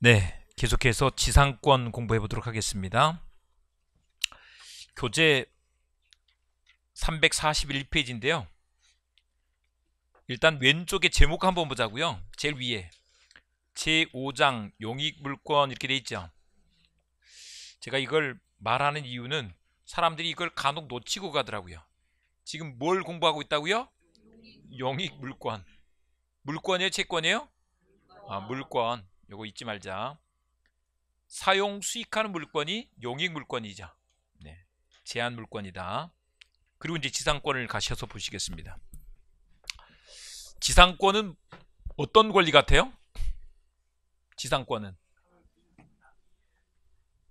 네, 계속해서 지상권 공부해 보도록 하겠습니다. 교재 341페이지인데요. 일단 왼쪽에 제목 한번 보자고요. 제일 위에 제5장 용익물권 이렇게 돼 있죠. 제가 이걸 말하는 이유는 사람들이 이걸 간혹 놓치고 가더라고요. 지금 뭘 공부하고 있다고요? 용익물권. 물권이에요? 채권이에요? 아, 물권. 요거 잊지 말자. 사용 수익하는 물권이 용익 물권이자 네. 제한 물권이다. 그리고 이제 지상권을 가셔서 보시겠습니다. 지상권은 어떤 권리 같아요? 지상권은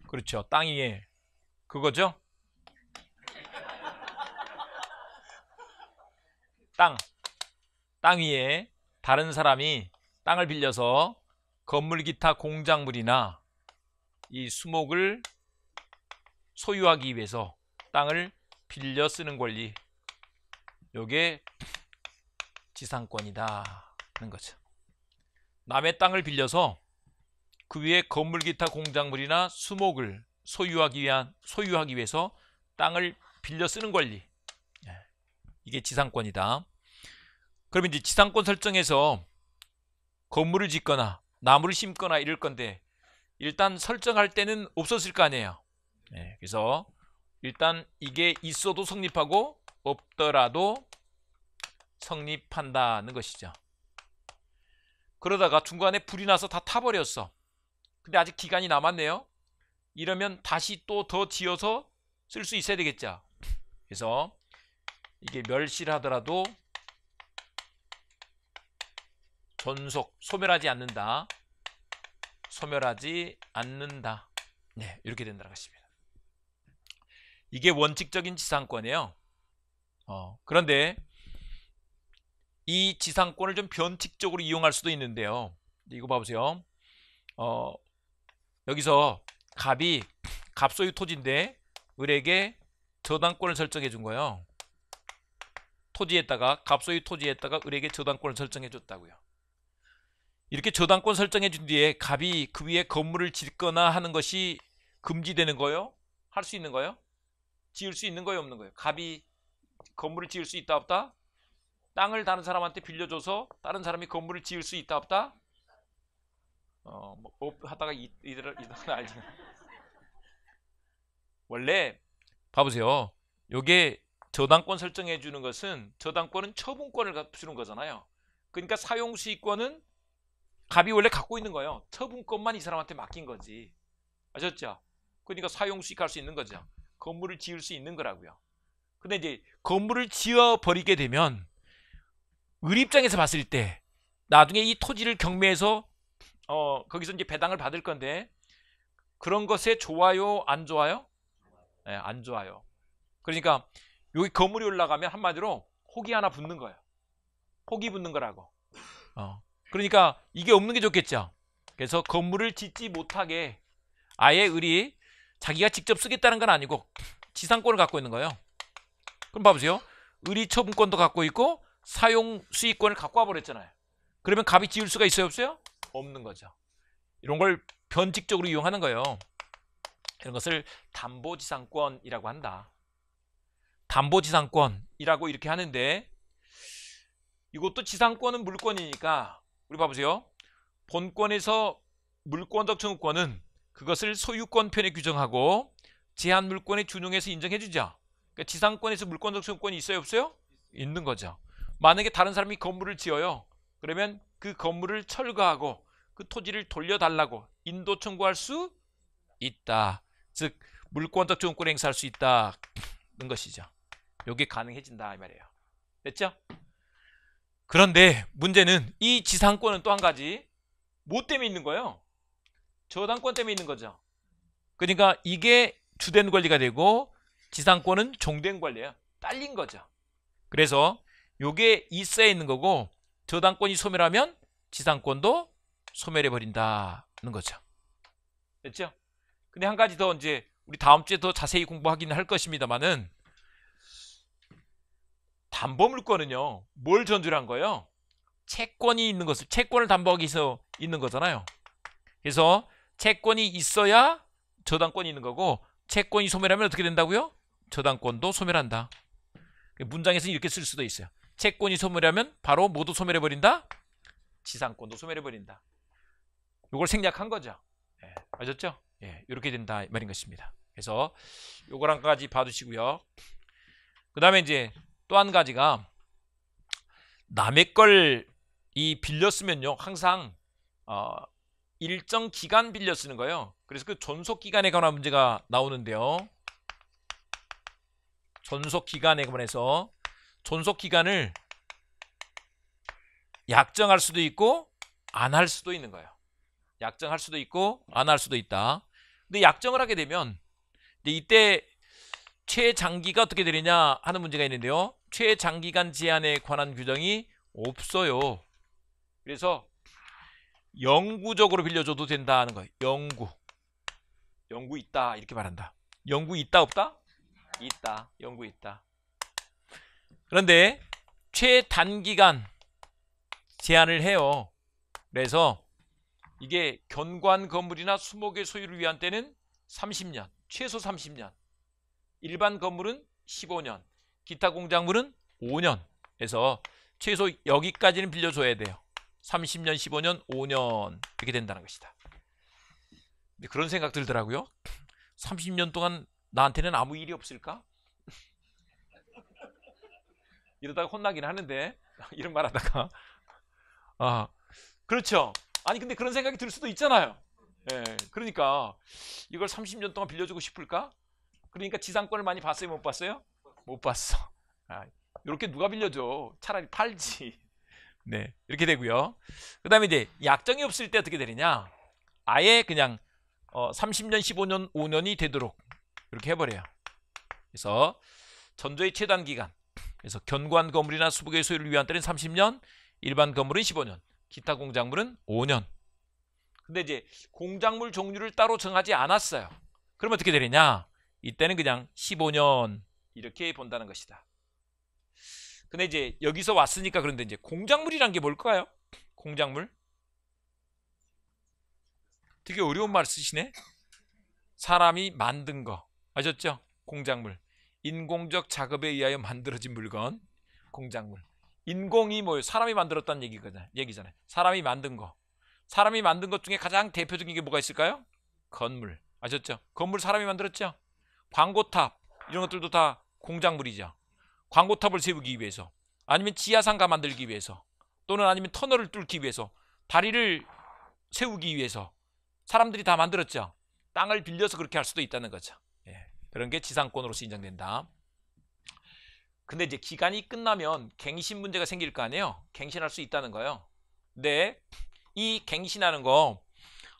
그렇죠. 땅 위에 그거죠? 땅. 땅 위에 다른 사람이 땅을 빌려서 건물 기타 공작물이나 이 수목을 소유하기 위해서 땅을 빌려 쓰는 권리 요게 지상권이다 하는 거죠 남의 땅을 빌려서 그 위에 건물 기타 공작물이나 수목을 소유하기 위한 소유하기 위해서 땅을 빌려 쓰는 권리 예, 이게 지상권이다 그러 이제 지상권 설정에서 건물을 짓거나 나무를 심거나 이럴 건데 일단 설정할 때는 없었을 거 아니에요 네, 그래서 일단 이게 있어도 성립하고 없더라도 성립한다는 것이죠 그러다가 중간에 불이 나서 다 타버렸어 근데 아직 기간이 남았네요 이러면 다시 또 더 지어서 쓸 수 있어야 되겠죠 그래서 이게 멸실하더라도 존속 소멸하지 않는다. 소멸하지 않는다. 네, 이렇게 된다고 하십니다. 이게 원칙적인 지상권이에요. 어, 그런데 이 지상권을 좀 변칙적으로 이용할 수도 있는데요. 이거 봐보세요. 어, 여기서 갑이 갑소유 토지인데 을에게 저당권을 설정해 준 거예요. 토지에다가 갑소유 토지에다가 을에게 저당권을 설정해 줬다고요. 이렇게 저당권 설정해 준 뒤에 갑이 그 위에 건물을 짓거나 하는 것이 금지되는 거요? 할 수 있는 거요? 지을 수 있는 거예요? 없는 거예요? 갑이 건물을 지을 수 있다 없다? 땅을 다른 사람한테 빌려줘서 다른 사람이 건물을 지을 수 있다 없다? 어, 뭐, 뭐 하다가 이들 이들 알지. 원래 봐보세요. 요게 저당권 설정해 주는 것은 저당권은 처분권을 주는 거잖아요. 그러니까 사용수익권은 갑이 원래 갖고 있는 거예요. 처분권만 이 사람한테 맡긴 거지. 아셨죠? 그러니까 사용 수익할 수 있는 거죠. 건물을 지을 수 있는 거라고요. 근데 이제 건물을 지어 버리게 되면 을 입장에서 봤을 때 나중에 이 토지를 경매해서 어 거기서 이제 배당을 받을 건데 그런 것에 좋아요 안 좋아요? 네, 안 좋아요. 그러니까 여기 건물이 올라가면 한마디로 혹이 하나 붙는 거예요. 혹이 붙는 거라고. 어. 그러니까 이게 없는 게 좋겠죠. 그래서 건물을 짓지 못하게 아예 을이 자기가 직접 쓰겠다는 건 아니고 지상권을 갖고 있는 거예요. 그럼 봐보세요. 을이 처분권도 갖고 있고 사용 수익권을 갖고 와버렸잖아요. 그러면 갑이 지을 수가 있어요? 없어요? 없는 거죠. 이런 걸 변칙적으로 이용하는 거예요. 이런 것을 담보지상권이라고 한다. 담보지상권이라고 이렇게 하는데 이것도 지상권은 물권이니까 우리 봐보세요. 본권에서 물권적 청구권은 그것을 소유권 편에 규정하고 제한 물권의 준용에서 인정해 주자. 그러니까 지상권에서 물권적 청구권이 있어요, 없어요? 있는 거죠. 만약에 다른 사람이 건물을 지어요. 그러면 그 건물을 철거하고 그 토지를 돌려달라고 인도 청구할 수 있다. 즉 물권적 청구권 행사할 수 있다는 것이죠. 이게 가능해진다 이 말이에요. 됐죠? 그런데 문제는 이 지상권은 또 한 가지 뭐 때문에 있는 거예요? 저당권 때문에 있는 거죠. 그러니까 이게 주된 권리가 되고 지상권은 종된 권리예요. 딸린 거죠. 그래서 요게 있어야 있는 거고 저당권이 소멸하면 지상권도 소멸해버린다는 거죠. 됐죠? 근데 한 가지 더 이제 우리 다음 주에 더 자세히 공부하기는 할 것입니다만은 담보 물권은요. 뭘 전제로 한 거예요? 채권이 있는 것을 채권을 담보하기 위해서 있는 거잖아요. 그래서 채권이 있어야 저당권이 있는 거고 채권이 소멸하면 어떻게 된다고요? 저당권도 소멸한다. 문장에서는 이렇게 쓸 수도 있어요. 채권이 소멸하면 바로 모두 소멸해버린다. 지상권도 소멸해버린다. 이걸 생략한 거죠. 예, 맞았죠? 예, 이렇게 된다 말인 것입니다. 그래서 요거랑 까지 봐두시고요. 그 다음에 이제 또한 가지가 남의 걸 이빌렸으면요 항상 어, 일정 기간 빌려 쓰는 거예요. 그래서 그 존속 기간에 관한 문제가 나오는데요. 존속 기간에 관해서 존속 기간을 약정할 수도 있고 안 할 수도 있는 거예요. 약정할 수도 있고 안 할 수도 있다. 근데 약정을 하게 되면 이때 최장기가 어떻게 되느냐 하는 문제가 있는데요. 최장기간 제한에 관한 규정이 없어요. 그래서 영구적으로 빌려줘도 된다는 거예요. 영구. 영구 있다 이렇게 말한다. 영구 있다 없다? 있다. 영구 있다. 그런데 최단기간 제한을 해요. 그래서 이게 견관 건물이나 수목의 소유를 위한 때는 30년, 최소 30년. 일반 건물은 15년. 기타 공작물은 5년에서 최소 여기까지는 빌려줘야 돼요. 30년, 15년, 5년 이렇게 된다는 것이다. 그런 생각 들더라고요. 30년 동안 나한테는 아무 일이 없을까? 이러다가 혼나긴 하는데 이런 말 하다가 아 그렇죠. 아니 근데 그런 생각이 들 수도 있잖아요. 예, 그러니까 이걸 30년 동안 빌려주고 싶을까? 그러니까 지상권을 많이 봤어요, 못 봤어요? 못 봤어. 아, 이렇게 누가 빌려줘? 차라리 팔지. 네, 이렇게 되고요. 그 다음에 이제 약정이 없을 때 어떻게 되느냐? 아예 그냥 어, 30년, 15년, 5년이 되도록 이렇게 해버려요. 그래서 전조의 최단 기간. 그래서 견관 건물이나 수북의 소유를 위한 때는 30년, 일반 건물은 15년, 기타 공작물은 5년. 근데 이제 공작물 종류를 따로 정하지 않았어요. 그럼 어떻게 되느냐? 이때는 그냥 15년, 이렇게 본다는 것이다. 근데 이제 여기서 왔으니까 그런데 이제 공작물이란 게 뭘까요? 공작물? 되게 어려운 말 쓰시네. 사람이 만든 거 아셨죠? 공작물. 인공적 작업에 의하여 만들어진 물건. 공작물. 인공이 뭐예요? 사람이 만들었다는 얘기거든. 얘기잖아요. 사람이 만든 거. 사람이 만든 것 중에 가장 대표적인 게 뭐가 있을까요? 건물. 아셨죠? 건물 사람이 만들었죠? 광고탑 이런 것들도 다 공장 물이자 광고탑을 세우기 위해서 아니면 지하상가 만들기 위해서 또는 아니면 터널을 뚫기 위해서 다리를 세우기 위해서 사람들이 다 만들었죠. 땅을 빌려서 그렇게 할 수도 있다는 거죠. 예, 그런 게 지상권으로서 인정된다. 근데 이제 기간이 끝나면 갱신 문제가 생길 거 아니에요. 갱신할 수 있다는 거예요. 근데 이 갱신하는 거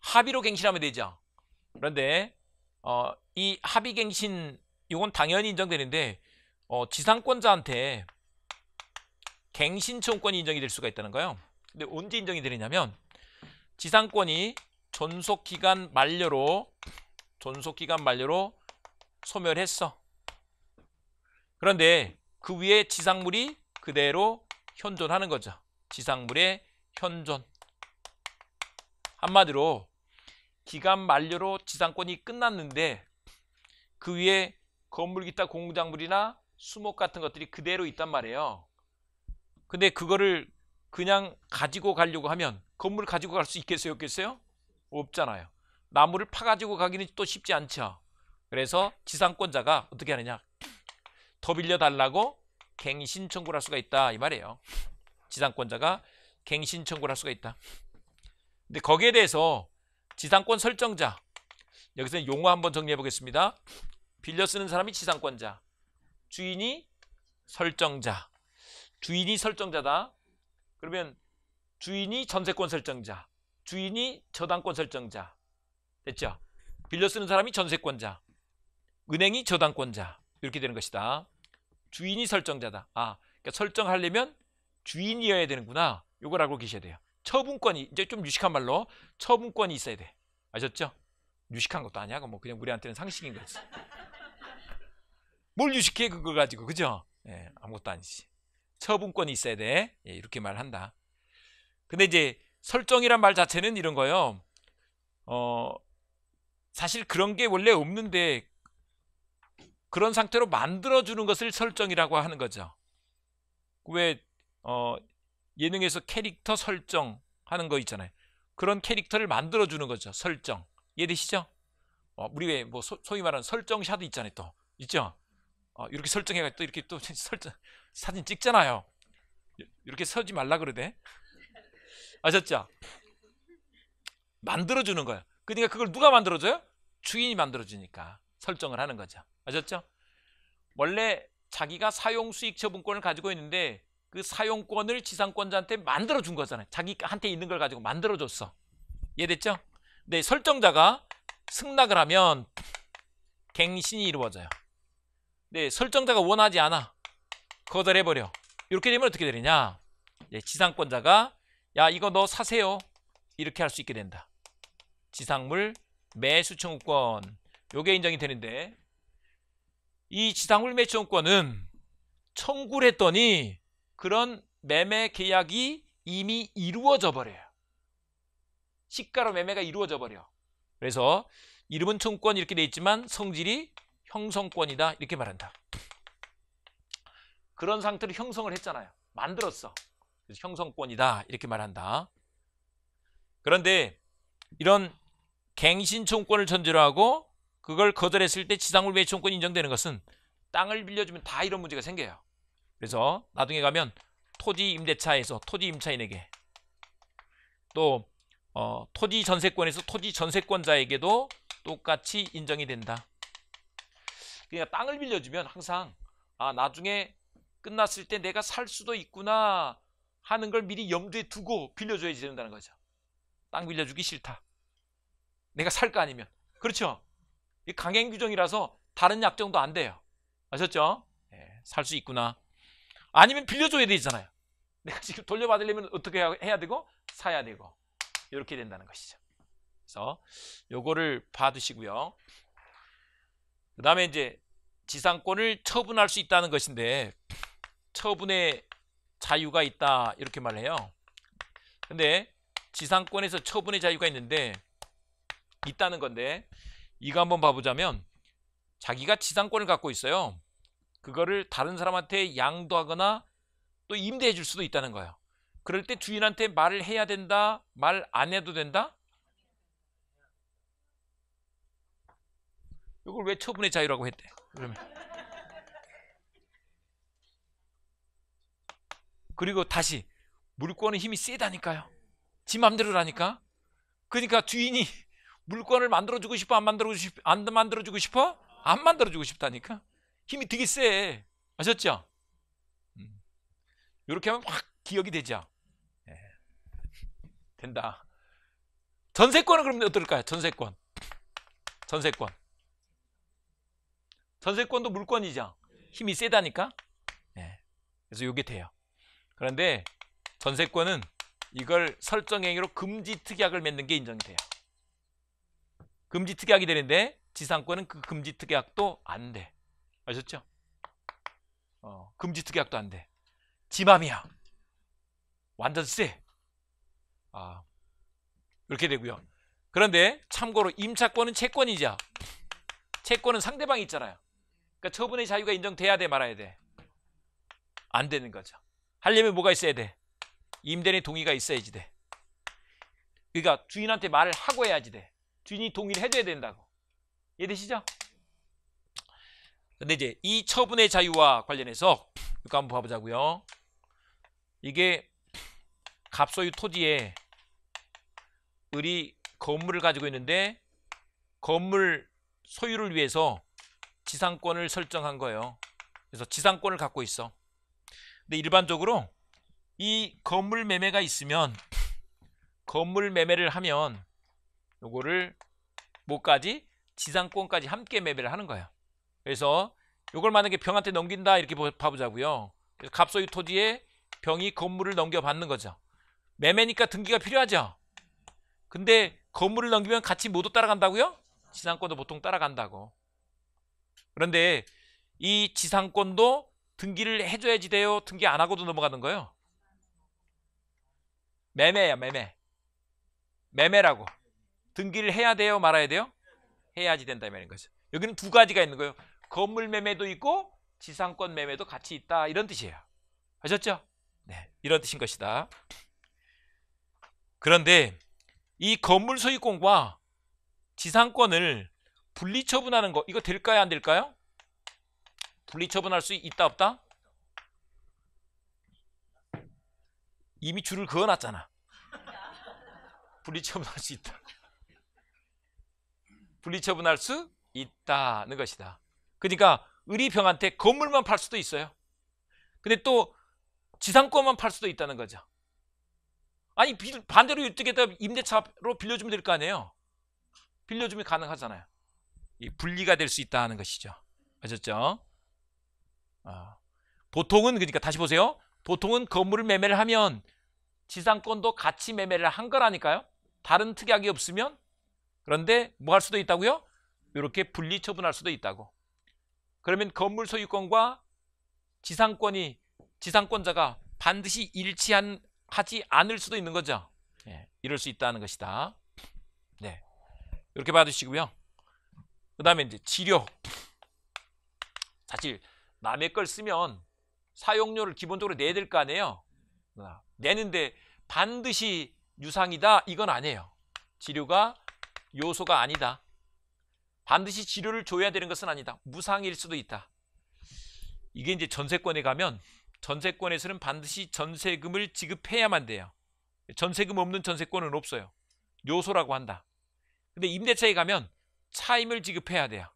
합의로 갱신하면 되죠. 그런데 어, 이 합의 갱신 이건 당연히 인정되는데 어, 지상권자한테 갱신청권이 인정이 될 수가 있다는 거예요. 근데 언제 인정이 되느냐면 지상권이 존속기간 만료로 존속기간 만료로 소멸했어. 그런데 그 위에 지상물이 그대로 현존하는 거죠. 지상물의 현존. 한마디로 기간 만료로 지상권이 끝났는데 그 위에 건물 기타 공작물이나 수목 같은 것들이 그대로 있단 말이에요. 근데 그거를 그냥 가지고 가려고 하면 건물 가지고 갈 수 있겠어요? 없겠어요? 없잖아요. 나무를 파가지고 가기는 또 쉽지 않죠. 그래서 지상권자가 어떻게 하느냐? 더 빌려달라고 갱신 청구를 할 수가 있다 이 말이에요. 지상권자가 갱신 청구를 할 수가 있다. 근데 거기에 대해서 지상권 설정자 여기서 용어 한번 정리해 보겠습니다. 빌려 쓰는 사람이 지상권자. 주인이 설정자. 주인이 설정자다. 그러면 주인이 전세권 설정자. 주인이 저당권 설정자. 됐죠? 빌려 쓰는 사람이 전세권자. 은행이 저당권자. 이렇게 되는 것이다. 주인이 설정자다. 아, 그러니까 설정하려면 주인이어야 되는구나. 요걸 알고 계셔야 돼요. 처분권이 이제 좀 유식한 말로 처분권이 있어야 돼. 아셨죠? 유식한 것도 아니야고 뭐 그냥 우리한테는 상식인 거지. 뭘 유식해 그걸 가지고 그죠? 예, 아무것도 아니지. 처분권이 있어야 돼. 예, 이렇게 말한다. 근데 이제 설정이란 말 자체는 이런 거예요. 어 사실 그런 게 원래 없는데 그런 상태로 만들어 주는 것을 설정이라고 하는 거죠. 왜 어, 예능에서 캐릭터 설정 하는 거 있잖아요. 그런 캐릭터를 만들어 주는 거죠. 설정. 이해되시죠? 어, 우리 왜 뭐 소위 말하는 설정샷도 있잖아요 또 있죠? 어, 이렇게 설정해가 또 이렇게 또 설정 사진 찍잖아요 이렇게 서지 말라 그러대 아셨죠? 만들어주는 거예요 그러니까 그걸 누가 만들어줘요? 주인이 만들어주니까 설정을 하는 거죠 아셨죠? 원래 자기가 사용 수익 처분권을 가지고 있는데 그 사용권을 지상권자한테 만들어준 거잖아요 자기한테 있는 걸 가지고 만들어줬어 이해됐죠? 근 네, 설정자가 승낙을 하면 갱신이 이루어져요. 네, 설정자가 원하지 않아. 거절해버려. 이렇게 되면 어떻게 되느냐. 네, 지상권자가 야 이거 너 사세요. 이렇게 할 수 있게 된다. 지상물 매수 청구권 요게 인정이 되는데 이 지상물 매수 청구권은 청구를 했더니 그런 매매 계약이 이미 이루어져 버려요. 시가로 매매가 이루어져 버려. 그래서 이름은 총권 이렇게 돼 있지만 성질이 형성권이다 이렇게 말한다. 그런 상태로 형성을 했잖아요. 만들었어. 그래서 형성권이다 이렇게 말한다. 그런데 이런 갱신총권을 전제로 하고 그걸 거절했을 때 지상물 매매청권이 인정되는 것은 땅을 빌려주면 다 이런 문제가 생겨요. 그래서 나중에 가면 토지 임대차에서 토지 임차인에게 또 어, 토지 전세권에서 토지 전세권자에게도 똑같이 인정이 된다. 그러니까 땅을 빌려주면 항상 아 나중에 끝났을 때 내가 살 수도 있구나 하는 걸 미리 염두에 두고 빌려줘야 지 된다는 거죠. 땅 빌려주기 싫다. 내가 살 거 아니면. 그렇죠? 이 강행 규정이라서 다른 약정도 안 돼요. 아셨죠? 네, 예, 살수 있구나. 아니면 빌려줘야 되잖아요. 내가 지금 돌려받으려면 어떻게 해야 되고? 사야 되고. 이렇게 된다는 것이죠. 그래서 요거를 봐두시고요. 그 다음에 이제 지상권을 처분할 수 있다는 것인데 처분의 자유가 있다 이렇게 말해요. 근데 지상권에서 처분의 자유가 있는데 있다는 건데 이거 한번 봐보자면 자기가 지상권을 갖고 있어요. 그거를 다른 사람한테 양도하거나 또 임대해 줄 수도 있다는 거예요. 그럴 때 주인한테 말을 해야 된다? 말 안 해도 된다? 이걸 왜 처분의 자유라고 했대? 그러면 그리고 다시 물권의 힘이 세다니까요. 지 맘대로라니까. 그러니까 주인이 물권을 만들어주고 싶어 안 만들어주고 싶어 안 만들어주고 싶어 안 만들어주고 싶다니까. 힘이 되게 세. 아셨죠? 이렇게 음. 하면 확 기억이 되죠. 된다. 전세권은 그러면 어떨까요? 전세권. 전세권. 전세권도 물권이죠. 힘이 세다니까. 네. 그래서 이게 돼요. 그런데 전세권은 이걸 설정행위로 금지특약을 맺는 게 인정이 돼요. 금지특약이 되는데 지상권은 그 금지특약도 안 돼. 아셨죠? 어, 금지특약도 안 돼. 지맘이야. 완전 쎄. 아, 이렇게 되고요. 그런데 참고로 임차권은 채권이자 채권은 상대방이 있잖아요. 그러니까 처분의 자유가 인정돼야 돼 말아야 돼. 안 되는 거죠. 하려면 뭐가 있어야 돼? 임대인의 동의가 있어야지 돼. 그러니까 주인한테 말을 하고 해야지 돼. 주인이 동의를 해줘야 된다고. 이해되시죠? 근데 이제 이 처분의 자유와 관련해서 이거 한번 봐보자고요. 이게 갑소유 토지에 을이 건물을 가지고 있는데 건물 소유를 위해서 지상권을 설정한 거예요. 그래서 지상권을 갖고 있어. 근데 일반적으로 이 건물 매매가 있으면 건물 매매를 하면 요거를 뭐까지 지상권까지 함께 매매를 하는 거예요. 그래서 요걸 만약에 병한테 넘긴다 이렇게 봐보자고요. 그래서 갑소유 토지에 병이 건물을 넘겨 받는 거죠. 매매니까 등기가 필요하죠. 근데 건물을 넘기면 같이 모두 따라간다고요? 지상권도 보통 따라간다고. 그런데 이 지상권도 등기를 해줘야지 돼요? 등기 안 하고도 넘어가는 거예요? 매매야 매매. 매매라고. 등기를 해야 돼요? 말아야 돼요? 해야지 된다는 거죠. 여기는 두 가지가 있는 거예요. 건물 매매도 있고 지상권 매매도 같이 있다. 이런 뜻이에요. 아셨죠? 네, 이런 뜻인 것이다. 그런데 이 건물 소유권과 지상권을 분리 처분하는 거 이거 될까요 안 될까요? 분리 처분할 수 있다 없다? 이미 줄을 그어놨잖아 분리 처분할 수 있다 분리 처분할 수 있다는 것이다 그러니까 의리병한테 건물만 팔 수도 있어요 근데 또 지상권만 팔 수도 있다는 거죠 아니 반대로 이뜩에다 임대차로 빌려주면 될 거 아니에요. 빌려주면 가능하잖아요. 이 분리가 될 수 있다 는 것이죠. 아셨죠? 어. 보통은 그러니까 다시 보세요. 보통은 건물을 매매를 하면 지상권도 같이 매매를 한 거라니까요. 다른 특약이 없으면 그런데 뭐 할 수도 있다고요? 이렇게 분리 처분할 수도 있다고. 그러면 건물 소유권과 지상권이 지상권자가 반드시 일치한 하지 않을 수도 있는 거죠. 예, 이럴 수 있다는 것이다. 네, 이렇게 봐주시고요. 그 다음에 이제 치료. 사실 남의 걸 쓰면 사용료를 기본적으로 내야 될 거 아니에요. 아, 내는데 반드시 유상이다 이건 아니에요. 치료가 요소가 아니다. 반드시 치료를 줘야 되는 것은 아니다. 무상일 수도 있다. 이게 이제 전세권에 가면 전세권에서는 반드시 전세금을 지급해야만 돼요. 전세금 없는 전세권은 없어요. 요소라고 한다. 근데 임대차에 가면 차임을 지급해야 돼요.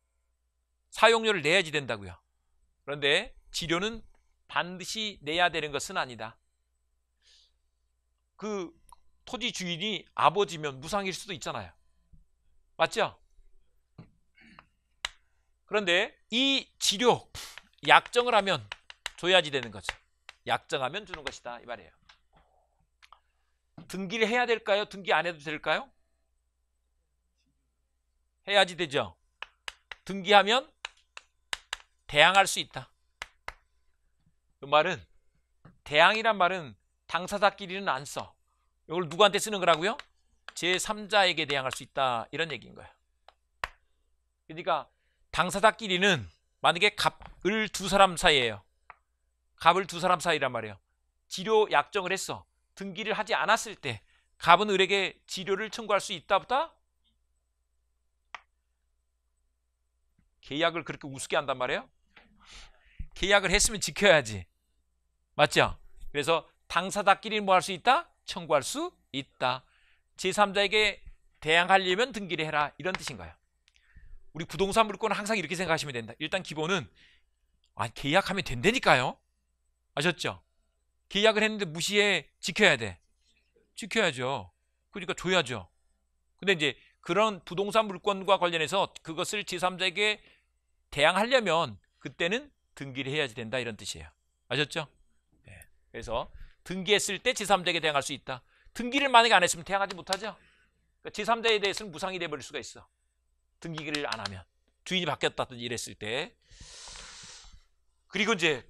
사용료를 내야지 된다고요. 그런데 지료는 반드시 내야 되는 것은 아니다. 그 토지 주인이 아버지면 무상일 수도 있잖아요. 맞죠? 그런데 이 지료 약정을 하면 줘야지 되는 거죠. 약정하면 주는 것이다 이 말이에요. 등기를 해야 될까요? 등기 안 해도 될까요? 해야지 되죠. 등기하면 대항할 수 있다. 이 말은 대항이란 말은 당사자끼리는 안 써. 이걸 누구한테 쓰는 거라고요? 제3자에게 대항할 수 있다. 이런 얘기인 거예요. 그러니까 당사자끼리는 만약에 갑을 두 사람 사이에요. 갑을 두 사람 사이란 말이에요. 지료 약정을 했어. 등기를 하지 않았을 때 갑은 을에게 지료를 청구할 수 있다 보다? 계약을 그렇게 우습게 한단 말이에요? 계약을 했으면 지켜야지. 맞죠? 그래서 당사자끼리는 뭐할 수 있다? 청구할 수 있다. 제3자에게 대항하려면 등기를 해라. 이런 뜻인가요? 우리 부동산 물건은 항상 이렇게 생각하시면 된다. 일단 기본은 아, 계약하면 된다니까요. 아셨죠? 계약을 했는데 무시해 지켜야 돼. 지켜야죠. 그러니까 줘야죠. 근데 이제 그런 부동산 물건과 관련해서 그것을 제3자에게 대항하려면 그때는 등기를 해야지 된다 이런 뜻이에요. 아셨죠? 네. 그래서 등기했을 때 제3자에게 대항할 수 있다. 등기를 만약에 안 했으면 대항하지 못하죠. 그러니까 제3자에 대해서는 무상이 돼버릴 수가 있어. 등기를 안 하면. 주인이 바뀌었다든지 이랬을 때. 그리고 이제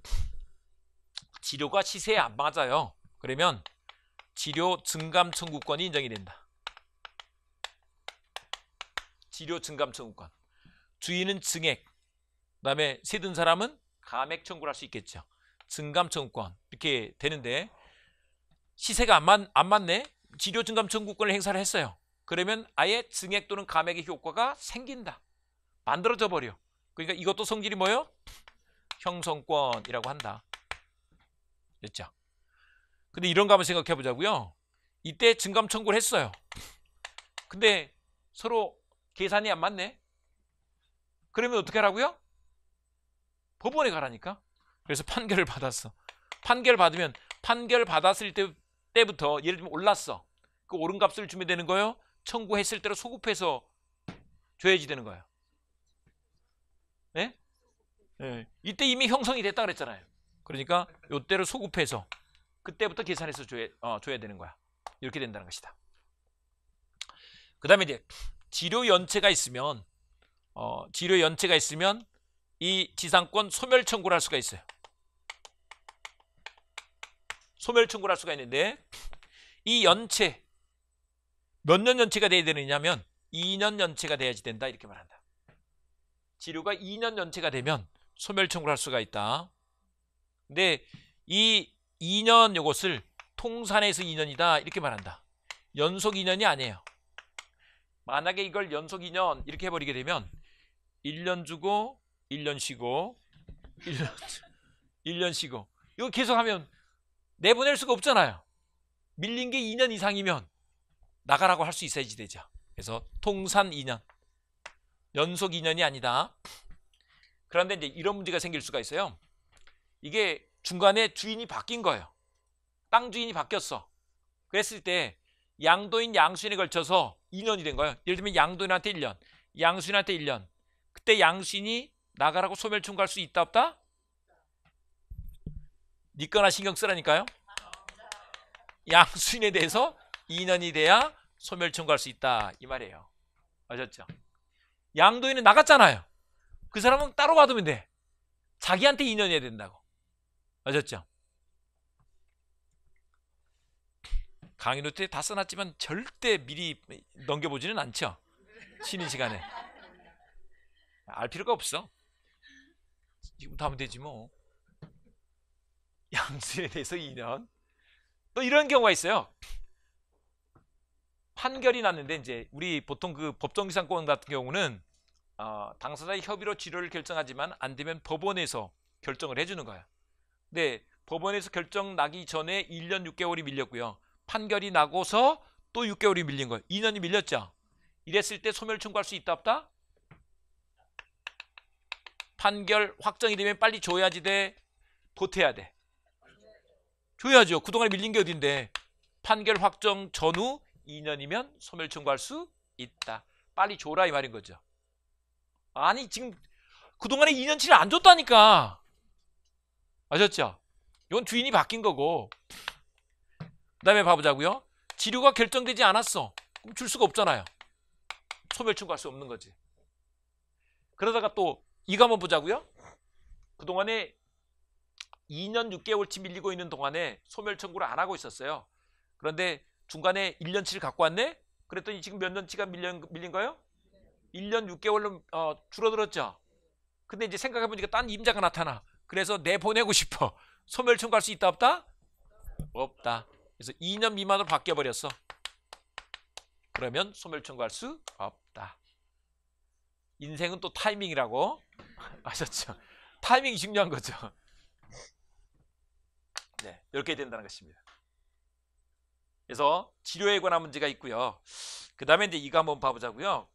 지료가 시세에 안 맞아요. 그러면 지료 증감 청구권이 인정이 된다. 지료 증감 청구권. 주인은 증액, 그다음에 세든 사람은 감액 청구를 할 수 있겠죠. 증감 청구권 이렇게 되는데 시세가 안, 맞, 안 맞네. 지료 증감 청구권을 행사를 했어요. 그러면 아예 증액 또는 감액의 효과가 생긴다. 만들어져 버려. 그러니까 이것도 성질이 뭐예요? 형성권이라고 한다. 됐죠 근데 이런 거 한번 생각해 보자고요. 이때 증감 청구를 했어요. 근데 서로 계산이 안 맞네. 그러면 어떻게 하라고요? 법원에 가라니까. 그래서 판결을 받았어. 판결 받으면 판결 받았을 때, 때부터 예를 들면 올랐어. 그 오른 값을 주면 되는 거예요. 청구했을 때로 소급해서 줘야지 되는 거예요. 네? 예. 네. 이때 이미 형성이 됐다 그랬잖아요. 그러니까 요때를 소급해서 그때부터 계산해서 줘야, 어, 줘야 되는 거야. 이렇게 된다는 것이다. 그 다음에 이제 지료 연체가 있으면 어, 지료 연체가 있으면 이 지상권 소멸 청구를 할 수가 있어요. 소멸 청구를 할 수가 있는데 이 연체 몇 년 연체가 돼야 되느냐면 2년 연체가 돼야지 된다 이렇게 말한다. 지료가 2년 연체가 되면 소멸 청구를 할 수가 있다. 근데 이 2년 요것을 통산에서 2년이다 이렇게 말한다. 연속 2년이 아니에요. 만약에 이걸 연속 2년 이렇게 해버리게 되면 1년 주고 1년 쉬고 1년, 1년 쉬고 이거 계속하면 내보낼 수가 없잖아요. 밀린 게 2년 이상이면 나가라고 할 수 있어야지 되죠. 그래서 통산 2년 연속 2년이 아니다. 그런데 이제 이런 문제가 생길 수가 있어요. 이게 중간에 주인이 바뀐 거예요. 땅 주인이 바뀌었어. 그랬을 때 양도인 양수인에 걸쳐서 2년이 된 거예요. 예를 들면 양도인한테 1년, 양수인한테 1년. 그때 양수인이 나가라고 소멸청구할 수 있다 없다? 니거나 신경 쓰라니까요. 양수인에 대해서 2년이 돼야 소멸청구할 수 있다 이 말이에요. 아셨죠? 양도인은 나갔잖아요. 그 사람은 따로 받으면 돼. 자기한테 2년이어야 된다고. 맞았죠? 강의 노트에 다 써놨지만 절대 미리 넘겨보지는 않죠. 쉬는 시간에. 알 필요가 없어. 지금부터 하면 되지 뭐. 양수에 대해서 2년. 또 이런 경우가 있어요. 판결이 났는데 이제 우리 보통 그 법정기상권 같은 경우는 어, 당사자의 협의로 치료를 결정하지만 안 되면 법원에서 결정을 해주는 거야. 네, 법원에서 결정 나기 전에 1년 6개월이 밀렸고요. 판결이 나고서 또 6개월이 밀린 거예요. 2년이 밀렸죠. 이랬을 때 소멸 청구할 수 있다 없다? 판결 확정이 되면 빨리 줘야지 돼. 보태야 돼. 줘야죠. 그동안 밀린 게 어딘데. 판결 확정 전후 2년이면 소멸 청구할 수 있다. 빨리 줘라 이 말인 거죠. 아니 지금 그동안에 2년치를 안 줬다니까. 아셨죠? 이건 주인이 바뀐 거고 그 다음에 봐보자고요 지류가 결정되지 않았어 그럼 줄 수가 없잖아요 소멸충구할 수 없는 거지 그러다가 또 이거 한번 보자고요 그동안에 2년 6개월치 밀리고 있는 동안에 소멸 청구를 안 하고 있었어요. 그런데 중간에 1년치를 갖고 왔네? 그랬더니 지금 몇 년치가 밀린, 밀린 거예요? 1년 6개월로 어, 줄어들었죠. 근데 이제 생각해보니까 딴 임자가 나타나. 그래서 내보내고 싶어. 소멸 청구할 수 있다 없다? 없다. 그래서 2년 미만으로 바뀌어 버렸어. 그러면 소멸 청구할 수 없다. 인생은 또 타이밍이라고 아셨죠? 타이밍이 중요한 거죠. 네, 이렇게 된다는 것입니다. 그래서 치료에 관한 문제가 있고요. 그 다음에 이제 이거 한번 봐보자고요.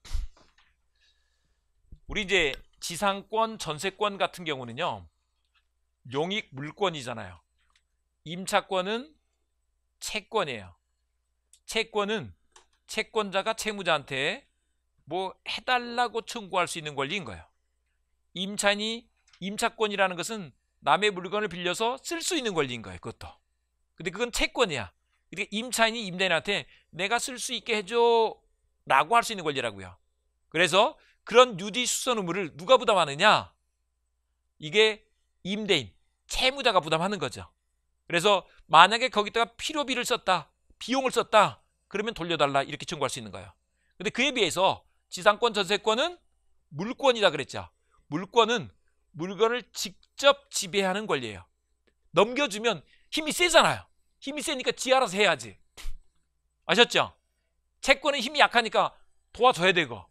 우리 이제 지상권, 전세권 같은 경우는요. 용익 물권이잖아요. 임차권은 채권이에요. 채권은 채권자가 채무자한테 뭐 해달라고 청구할 수 있는 권리인 거예요. 임차인이 임차권이라는 것은 남의 물건을 빌려서 쓸 수 있는 권리인 거예요. 그것도. 근데 그건 채권이야. 그러니까 임차인이 임대인한테 내가 쓸 수 있게 해줘 라고 할 수 있는 권리라고요. 그래서 그런 유지 수선 의무를 누가 부담하느냐? 이게 임대인. 채무자가 부담하는 거죠. 그래서 만약에 거기다가 필요비를 썼다, 비용을 썼다, 그러면 돌려달라 이렇게 청구할 수 있는 거예요. 근데 그에 비해서 지상권 전세권은 물권이다 그랬죠. 물권은 물건을 직접 지배하는 권리예요. 넘겨주면 힘이 세잖아요. 힘이 세니까 지 알아서 해야지. 아셨죠? 채권은 힘이 약하니까 도와줘야 되고.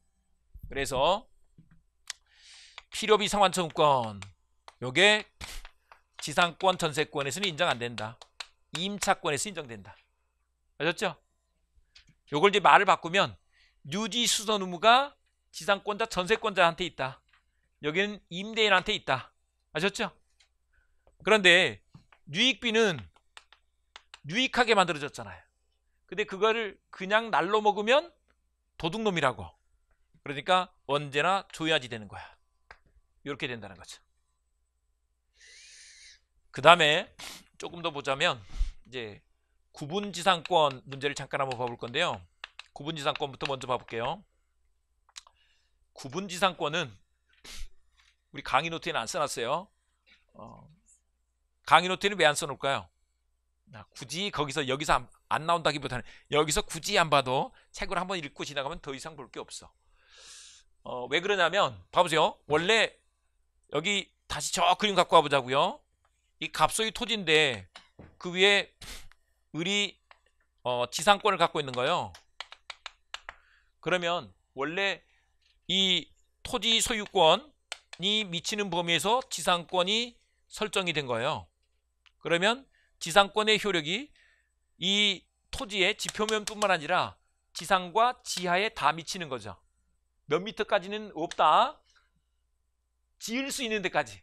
그래서 필요비 상환청구권 요게 지상권, 전세권에서는 인정 안 된다. 임차권에서 인정된다. 아셨죠 요걸 이제 말을 바꾸면 유지 수선 의무가 지상권자, 전세권자한테 있다. 여기는 임대인한테 있다. 아셨죠? 그런데 유익비는 유익하게 만들어졌잖아요. 근데 그거를 그냥 날로 먹으면 도둑놈이라고. 그러니까 언제나 줘야지 되는 거야. 이렇게 된다는 거죠. 그 다음에 조금 더 보자면 이제 구분지상권 문제를 잠깐 한번 봐볼 건데요. 구분지상권부터 먼저 봐볼게요. 구분지상권은 우리 강의 노트에는 안 써놨어요. 어, 강의 노트에는 왜 안 써놓을까요? 굳이 거기서 여기서 안, 안 나온다기보다는 여기서 굳이 안 봐도 책을 한번 읽고 지나가면 더 이상 볼 게 없어. 어, 왜 그러냐면 봐보세요. 원래 여기 다시 저 그림 갖고 와보자고요. 이갑소의 토지인데 그 위에 을이 어, 지상권을 갖고 있는 거예요. 그러면 원래 이 토지 소유권이 미치는 범위에서 지상권이 설정이 된 거예요. 그러면 지상권의 효력이 이 토지의 지표면뿐만 아니라 지상과 지하에 다 미치는 거죠. 몇 미터까지는 없다. 지을 수 있는 데까지.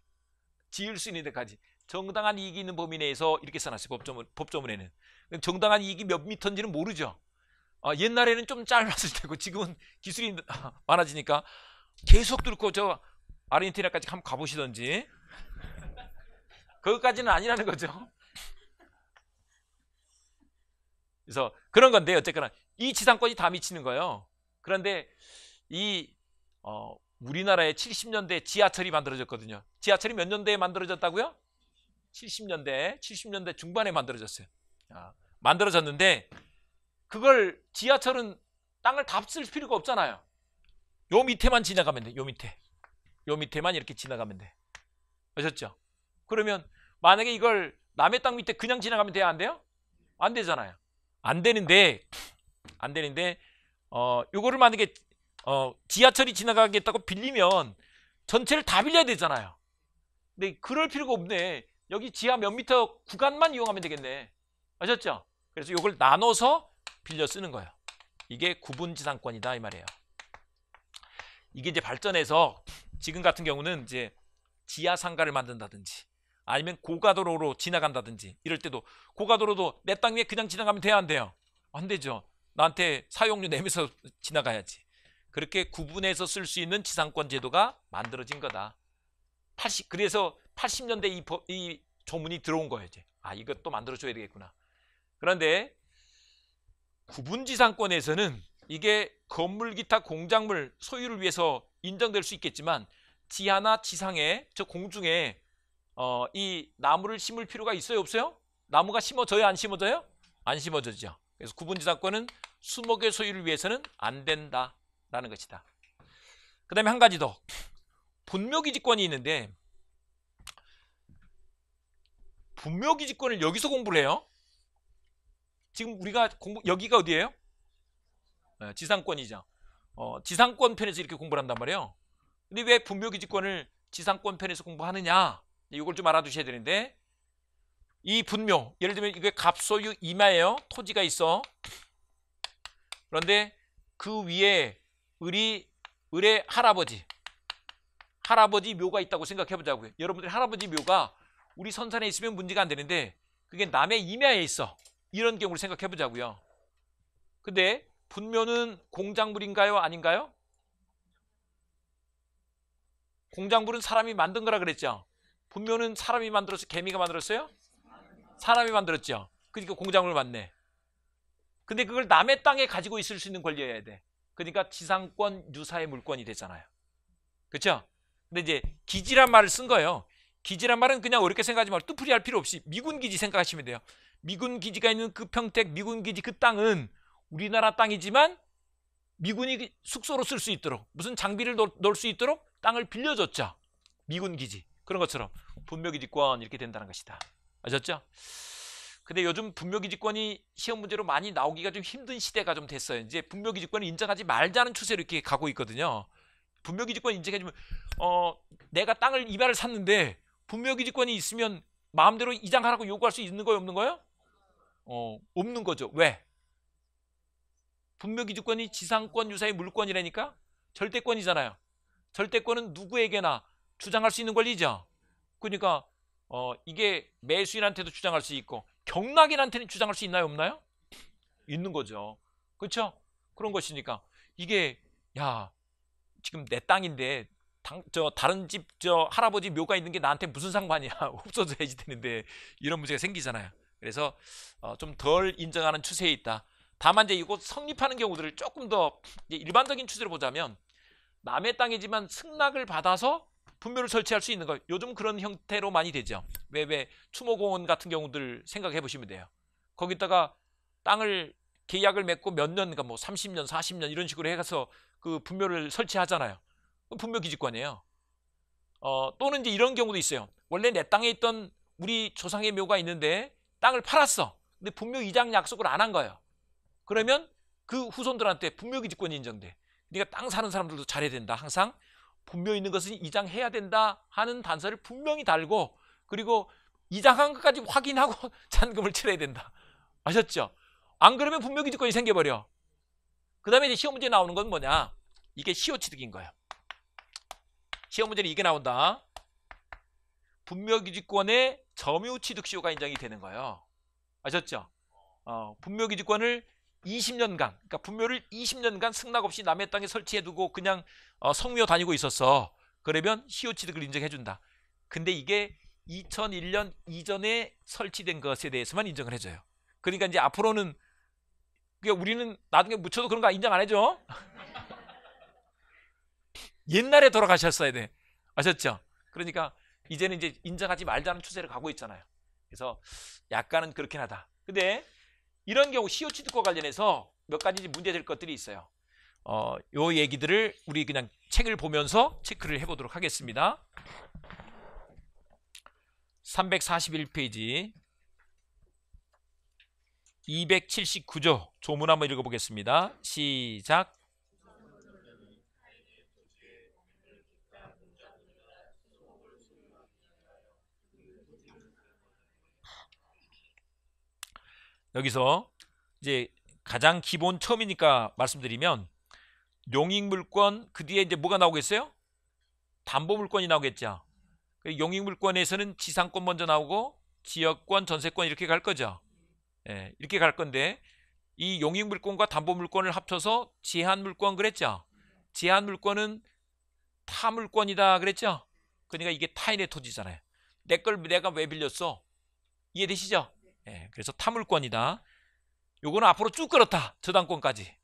지을 수 있는 데까지. 정당한 이익이 있는 범위 내에서 이렇게 써놨어요. 법조문, 법조문에는. 정당한 이익이 몇 미터인지는 모르죠. 아, 옛날에는 좀 짧았을 테고 지금은 기술이 많아지니까 계속 뚫고 저 아르헨티나까지 한번 가보시던지 그것까지는 아니라는 거죠. 그래서 그런 건데 어쨌거나 이 지상권이 다 미치는 거예요. 그런데 이 어, 우리나라에 70년대 지하철이 만들어졌거든요. 지하철이 몇 년대에 만들어졌다고요? 70년대, 70년대 중반에 만들어졌어요. 아, 만들어졌는데 그걸 지하철은 땅을 다쓸 필요가 없잖아요. 요 밑에만 지나가면 돼. 요 밑에. 요 밑에만 이렇게 지나가면 돼. 아셨죠? 그러면 만약에 이걸 남의 땅 밑에 그냥 지나가면 돼요? 안 돼요? 안 되잖아요. 안 되는데 안 되는데 어 요거를 만약에 어 지하철이 지나가겠다고 빌리면 전체를 다 빌려야 되잖아요. 근데 그럴 필요가 없네. 여기 지하 몇 미터 구간만 이용하면 되겠네. 아셨죠? 그래서 이걸 나눠서 빌려 쓰는 거예요. 이게 구분지상권이다 이 말이에요. 이게 이제 발전해서 지금 같은 경우는 이제 지하 상가를 만든다든지 아니면 고가도로로 지나간다든지 이럴 때도 고가도로도 내 땅 위에 그냥 지나가면 돼야 안 돼요? 안 되죠. 나한테 사용료 내면서 지나가야지. 그렇게 구분해서 쓸 수 있는 지상권 제도가 만들어진 거다. 80 그래서 80년대 이, 이 조문이 들어온 거예요. 이제. 아, 이것도 만들어줘야 되겠구나. 그런데 구분지상권에서는 이게 건물 기타 공작물 소유를 위해서 인정될 수 있겠지만 지하나 지상에 저 공중에 어, 이 나무를 심을 필요가 있어요 없어요? 나무가 심어져요 안 심어져요? 안 심어져죠. 그래서 구분지상권은 수목의 소유를 위해서는 안 된다라는 것이다. 그 다음에 한 가지 더분묘기지권이 있는데 분묘기 지권을 여기서 공부를 해요. 지금 우리가 공부 여기가 어디예요? 네, 지상권이죠. 어, 지상권 편에서 이렇게 공부를 한단 말이에요. 근데 왜 분묘기 지권을 지상권 편에서 공부하느냐? 이걸 네, 좀 알아두셔야 되는데 이 분묘 예를 들면 이게 갑소유 이마예요. 토지가 있어. 그런데 그 위에 을이 을의 할아버지 할아버지 묘가 있다고 생각해 보자고요. 여러분들 할아버지 묘가 우리 선산에 있으면 문제가 안 되는데 그게 남의 임야에 있어. 이런 경우를 생각해 보자고요. 근데 분묘는 공작물인가요? 아닌가요? 공작물은 사람이 만든 거라 그랬죠. 분묘는 사람이 만들어서 개미가 만들었어요? 사람이 만들었죠. 그러니까 공작물 맞네. 근데 그걸 남의 땅에 가지고 있을 수 있는 권리여야 돼. 그러니까 지상권 유사의 물권이 되잖아요. 그렇죠? 근데 이제 기지란 말을 쓴 거예요. 기지란 말은 그냥 어렵게 생각하지 말고 뚜풀이 할 필요 없이 미군 기지 생각하시면 돼요. 미군 기지가 있는 그 평택 미군 기지 그 땅은 우리나라 땅이지만 미군이 그 숙소로 쓸 수 있도록 무슨 장비를 넣을 수 있도록 땅을 빌려줬죠. 미군 기지 그런 것처럼 분묘기지권 이렇게 된다는 것이다. 아셨죠? 근데 요즘 분묘기지권이 시험 문제로 많이 나오기가 좀 힘든 시대가 좀 됐어요. 이제 분묘기지권을 인정하지 말자는 추세로 이렇게 가고 있거든요. 분묘기지권 인정해주면 어 내가 땅을 이발을 샀는데 분묘기지권이 있으면 마음대로 이장하라고 요구할 수 있는 거예요? 없는 거예요? 어, 없는 거죠. 왜? 분묘기지권이 지상권 유사의 물권이라니까 절대권이잖아요. 절대권은 누구에게나 주장할 수 있는 권리죠. 그러니까 어, 이게 매수인한테도 주장할 수 있고 경락인한테는 주장할 수 있나요? 없나요? 있는 거죠. 그렇죠? 그런 것이니까 이게 야 지금 내 땅인데 당, 저 다른 집 저 할아버지 묘가 있는 게 나한테 무슨 상관이야 없어져야지 되는데 이런 문제가 생기잖아요. 그래서 어, 좀덜 인정하는 추세에 있다. 다만 이제 이곳 성립하는 경우들을 조금 더 일반적인 추세로 보자면 남의 땅이지만 승낙을 받아서 분묘를 설치할 수 있는 거 요즘 그런 형태로 많이 되죠. 왜 왜 추모공원 같은 경우들 생각해 보시면 돼요. 거기다가 땅을 계약을 맺고 몇년인가뭐 30년, 40년 이런 식으로 해서 그 분묘를 설치하잖아요. 어, 분명 기지권이에요 어, 또는 이제 이런 경우도 있어요. 원래 내 땅에 있던 우리 조상의 묘가 있는데 땅을 팔았어. 근데 분묘 이장 약속을 안 한 거예요. 그러면 그 후손들한테 분묘 기지권이 인정돼. 그러니까 땅 사는 사람들도 잘해야 된다. 항상 분묘 있는 것은 이장해야 된다 하는 단서를 분명히 달고 그리고 이장한 것까지 확인하고 잔금을 치러야 된다. 아셨죠? 안 그러면 분묘 기지권이 생겨버려. 그 다음에 이제 시험 문제 나오는 건 뭐냐? 이게 시효 취득인 거예요. 시험 문제는 이게 나온다. 분묘기지권의 점유취득시효가 인정이 되는 거예요. 아셨죠? 어, 분묘기지권을 20년간, 그러니까 분묘를 20년간 승낙 없이 남의 땅에 설치해두고 그냥 어, 성묘 다니고 있었어. 그러면 시효취득을 인정해준다. 근데 이게 2001년 이전에 설치된 것에 대해서만 인정을 해줘요. 그러니까 이제 앞으로는 그러니까 우리는 나중에 묻혀도 그런 거 인정 안 해줘. 옛날에 돌아가셨어야 돼. 아셨죠? 그러니까 이제는 이제 인정하지 말자는 추세를 가고 있잖아요. 그래서 약간은 그렇긴 하다. 근데 이런 경우 시오치드과 관련해서 몇 가지 문제될 것들이 있어요. 어, 요 얘기들을 우리 그냥 책을 보면서 체크를 해보도록 하겠습니다. 341페이지 279조 조문 한번 읽어보겠습니다. 시작 여기서 이제 가장 기본 처음이니까 말씀드리면 용익물권 그 뒤에 이제 뭐가 나오겠어요? 담보물권이 나오겠죠. 그 용익물권에서는 지상권 먼저 나오고 지역권, 전세권 이렇게 갈 거죠. 예, 이렇게 갈 건데 이 용익물권과 담보물권을 합쳐서 제한물권 그랬죠. 제한물권은 타물권이다 그랬죠. 그러니까 이게 타인의 토지잖아요. 내 걸 내가 왜 빌렸어? 이해되시죠? 예, 그래서 타물권이다. 요거는 앞으로 쭉 그렇다. 저당권까지.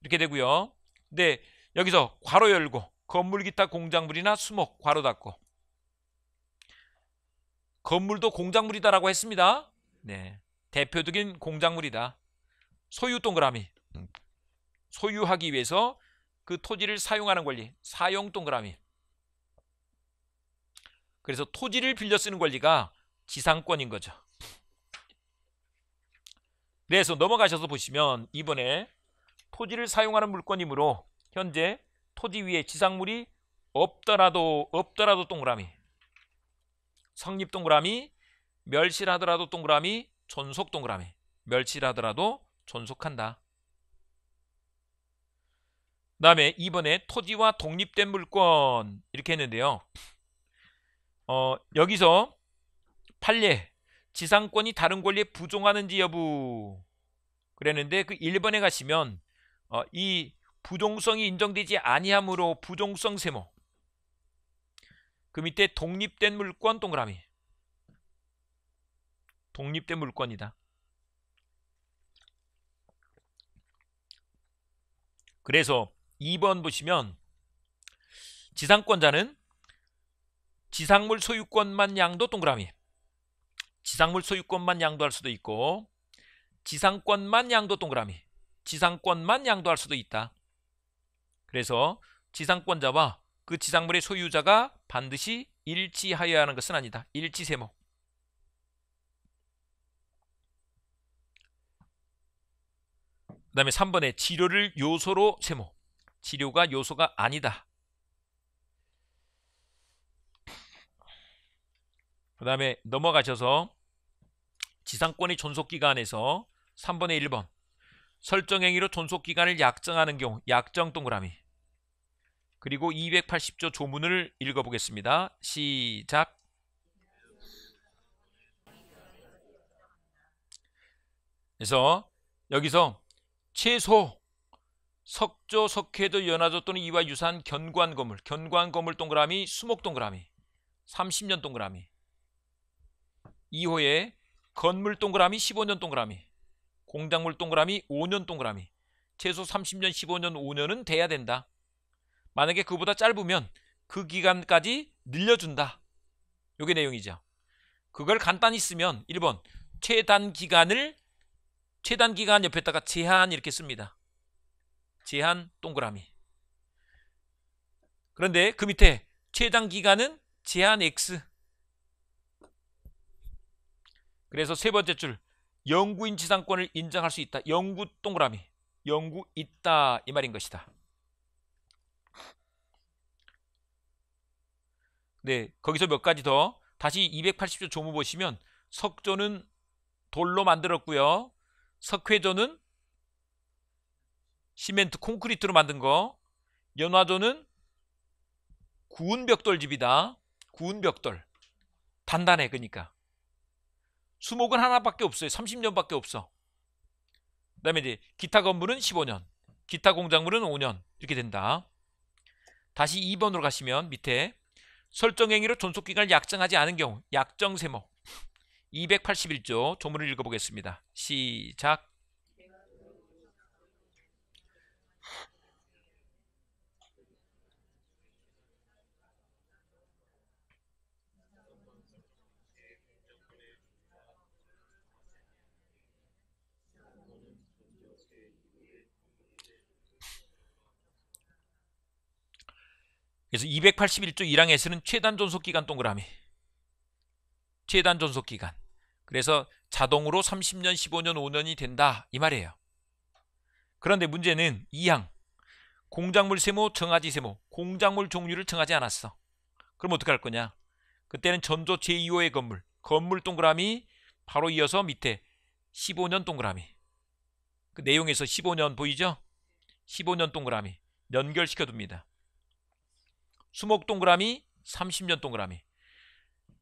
이렇게 되고요. 근데 여기서 괄호 열고 건물 기타 공작물이나 수목 괄호 닫고 건물도 공작물이다라고 했습니다. 네. 대표적인 공작물이다. 소유 동그라미. 음, 소유하기 위해서 그 토지를 사용하는 권리. 사용 동그라미. 그래서 토지를 빌려 쓰는 권리가 지상권인 거죠. 그래서 넘어가셔서 보시면 이번에 토지를 사용하는 물건이므로 현재 토지 위에 지상물이 없더라도 없더라도 동그라미 성립 동그라미 멸실하더라도 동그라미 존속 동그라미 멸실하더라도 존속한다 그 다음에 이번에 토지와 독립된 물건 이렇게 했는데요 어, 여기서 판례 지상권이 다른 권리에 부종하는지 여부 그랬는데 그 1번에 가시면 어, 이 부동성이 인정되지 아니함으로 부종성 세모 그 밑에 독립된 물권 동그라미 독립된 물권이다 그래서 2번 보시면 지상권자는 지상물 소유권만 양도 동그라미 지상물 소유권만 양도할 수도 있고 지상권만 양도 동그라미 지상권만 양도할 수도 있다. 그래서 지상권자와 그 지상물의 소유자가 반드시 일치하여야 하는 것은 아니다. 일치세모 그 다음에 3번에 치료를 요소로 세모 치료가 요소가 아니다. 그 다음에 넘어가셔서 지상권의 존속기간에서 3번의 1번 설정행위로 존속기간을 약정하는 경우 약정 동그라미 그리고 280조 조문을 읽어보겠습니다. 시작 그래서 여기서 최소 석조, 석회도, 연화조 또는 이와 유사한 견관 건물 견관 건물 동그라미, 수목 동그라미 30년 동그라미 2호에 건물 동그라미 15년 동그라미 공작물 동그라미 5년 동그라미 최소 30년 15년 5년은 돼야 된다. 만약에 그보다 짧으면 그 기간까지 늘려준다. 요게 내용이죠. 그걸 간단히 쓰면 1번 최단 기간을 최단 기간 옆에다가 제한 이렇게 씁니다. 제한 동그라미 그런데 그 밑에 최단 기간은 제한 X 그래서 세 번째 줄 영구인 지상권을 인정할 수 있다. 영구 동그라미. 영구 있다 이 말인 것이다. 네, 거기서 몇 가지 더 다시 280조 조무 보시면 석조는 돌로 만들었고요. 석회조는 시멘트 콘크리트로 만든 거. 연화조는 구운 벽돌집이다. 구운 벽돌. 단단해 그니까. 수목은 하나밖에 없어요. 30년밖에 없어. 그다음에 이제 기타 건물은 15년, 기타 공작물은 5년 이렇게 된다. 다시 2번으로 가시면 밑에 설정 행위로 존속 기간을 약정하지 않은 경우 약정 세목 281조 조문을 읽어보겠습니다. 시작 그래서 281조 1항에서는 최단 존속 기간 동그라미. 최단 존속 기간. 그래서 자동으로 30년, 15년, 5년이 된다 이 말이에요. 그런데 문제는 2항 공작물 세모, 정하지 세모, 공작물 종류를 정하지 않았어. 그럼 어떻게 할 거냐? 그때는 전조 제2호의 건물, 건물 동그라미 바로 이어서 밑에 15년 동그라미. 그 내용에서 15년 보이죠? 15년 동그라미 연결시켜 둡니다. 수목 동그라미 30년 동그라미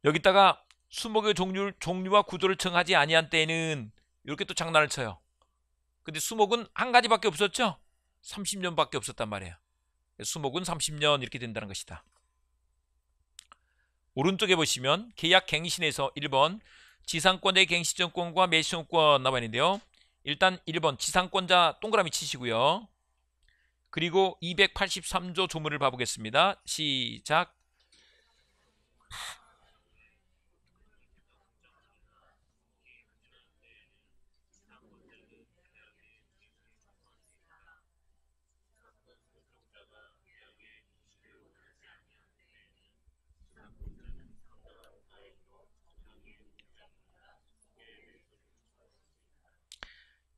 여기다가 수목의 종류, 종류와 구조를 정하지 아니한 때에는 이렇게 또 장난을 쳐요. 근데 수목은 한 가지밖에 없었죠? 30년밖에 없었단 말이에요. 수목은 30년 이렇게 된다는 것이다. 오른쪽에 보시면 계약 갱신에서 1번 지상권의 갱신전권과 매수권권 나와 있는데요. 일단 1번 지상권자 동그라미 치시고요. 그리고 283조 조문을 봐보겠습니다. 시작.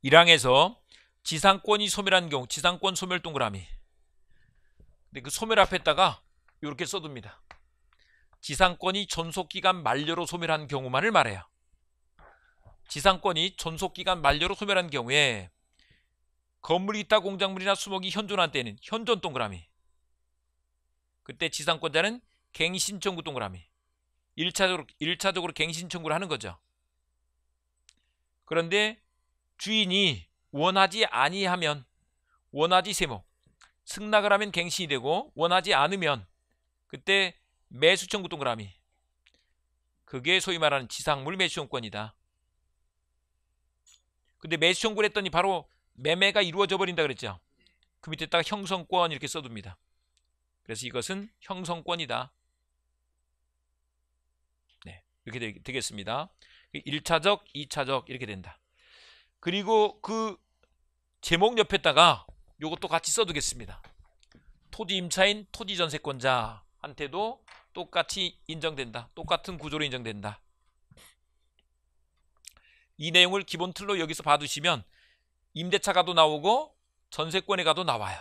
일항에서 지상권이 소멸한 경우 지상권 소멸 동그라미 근데 그 소멸 앞에다가 이렇게 써둡니다 지상권이 존속기간 만료로 소멸한 경우만을 말해요 지상권이 존속기간 만료로 소멸한 경우에 건물이 있다 공작물이나 수목이 현존한 때는 현존 동그라미 그때 지상권자는 갱신청구 동그라미 1차적으로, 1차적으로 갱신청구를 하는 거죠 그런데 주인이 원하지 아니하면 원하지 세모 승낙을 하면 갱신이 되고 원하지 않으면 그때 매수 청구 동그라미 그게 소위 말하는 지상물 매수 청구권이다. 근데 매수 청구를 했더니 바로 매매가 이루어져 버린다 그랬죠. 그 밑에다가 형성권 이렇게 써둡니다. 그래서 이것은 형성권이다. 네, 이렇게 되, 겠습니다 1차적, 그 2차적 이렇게 된다. 그리고 그 제목 옆에다가 이것도 같이 써두겠습니다. 토지 임차인, 토지 전세권자한테도 똑같이 인정된다. 똑같은 구조로 인정된다. 이 내용을 기본 틀로 여기서 봐두시면 임대차 가도 나오고 전세권에 가도 나와요.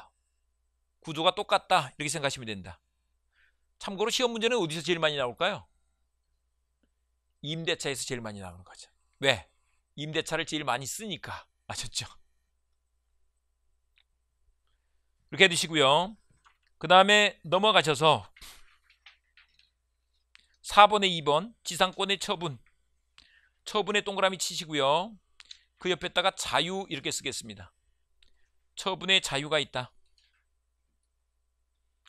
구조가 똑같다 이렇게 생각하시면 된다. 참고로 시험 문제는 어디서 제일 많이 나올까요? 임대차에서 제일 많이 나오는 거죠. 왜? 임대차를 제일 많이 쓰니까 아셨죠? 이렇게 해두시고요. 그 다음에 넘어가셔서 4번에 2번 지상권의 처분 처분에 동그라미 치시고요. 그 옆에다가 자유 이렇게 쓰겠습니다. 처분에 자유가 있다.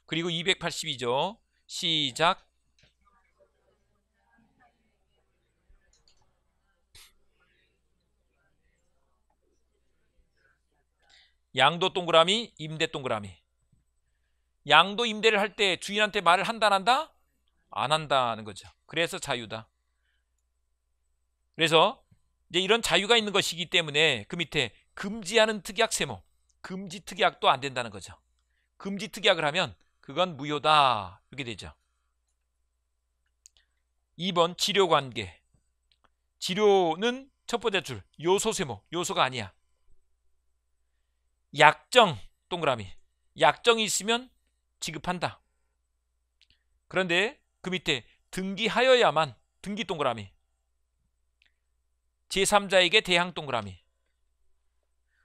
그리고 282죠. 시작 양도 동그라미 임대 동그라미 양도 임대를 할 때 주인한테 말을 한다 안 한다? 안 한다는 거죠 그래서 자유다 그래서 이제 이런 자유가 있는 것이기 때문에 그 밑에 금지하는 특약 세모 금지 특약도 안 된다는 거죠 금지 특약을 하면 그건 무효다 이렇게 되죠 2번 치료관계치료는첫 번째 줄 요소 세모 요소가 아니야 약정 동그라미 약정이 있으면 지급한다. 그런데 그 밑에 등기하여야만 등기 동그라미 제3자에게 대항 동그라미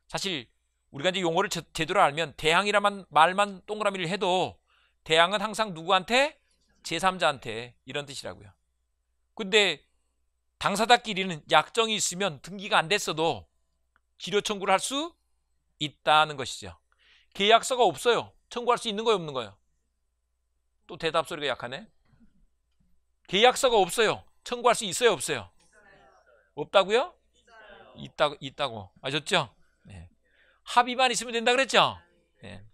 사실 우리가 이제 용어를 제대로 알면 대항이라만 말만 동그라미를 해도 대항은 항상 누구한테? 제3자한테 이런 뜻이라고요. 근데 당사자끼리는 약정이 있으면 등기가 안 됐어도 기료 청구를 할수 있다는 것이죠. 계약서가 없어요. 청구할 수 있는 거예요, 없는 거예요? 또 대답 소리가 약하네. 계약서가 없어요. 청구할 수 있어요, 없어요? 없다고요? 있다, 있다고. 아셨죠? 네. 합의만 있으면 된다 그랬죠? 네.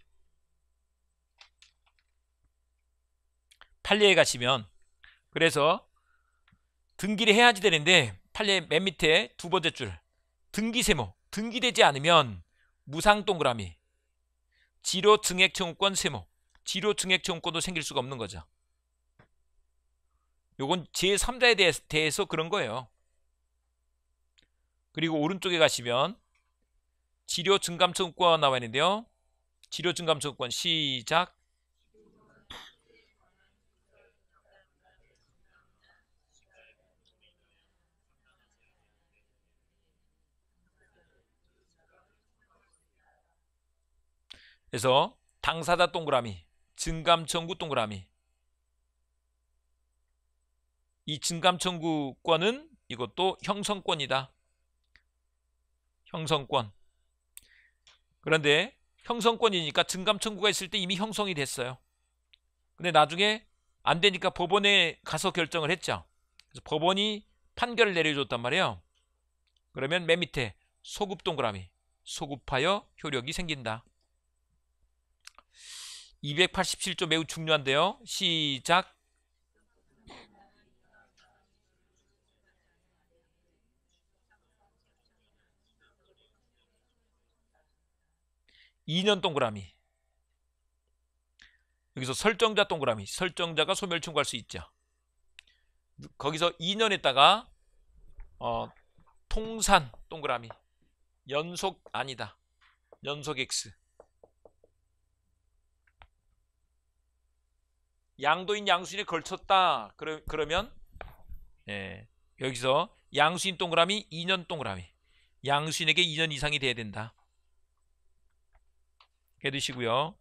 판례에 가시면 그래서 등기를 해야지 되는데 판례 맨 밑에 두 번째 줄 등기 세모 등기되지 않으면 무상 동그라미 지료 증액청구권 세모 지료 증액청구권도 생길 수가 없는 거죠 요건 제3자에 대해서 그런 거예요 그리고 오른쪽에 가시면 지료 증감청구권 나와 있는데요. 지료 증감청구권 시작 그래서 당사자 동그라미 증감청구 동그라미 이 증감청구권은 이것도 형성권이다 형성권 그런데 형성권이니까 증감청구가 있을 때 이미 형성이 됐어요 근데 나중에 안 되니까 법원에 가서 결정을 했죠 그래서 법원이 판결을 내려줬단 말이에요 그러면 맨 밑에 소급 동그라미 소급하여 효력이 생긴다 287조 매우 중요한데요. 시작. 2년 동그라미. 여기서 설정자 동그라미. 설정자가 소멸 청구할 수 있죠. 거기서 2년 있다가 어, 통산 동그라미. 연속 아니다. 연속 X. 양도인 양수인에 걸쳤다. 그러, 그러면 예, 여기서 양수인 동그라미 2년 동그라미 양수인에게 2년 이상이 돼야 된다. 해두시고요.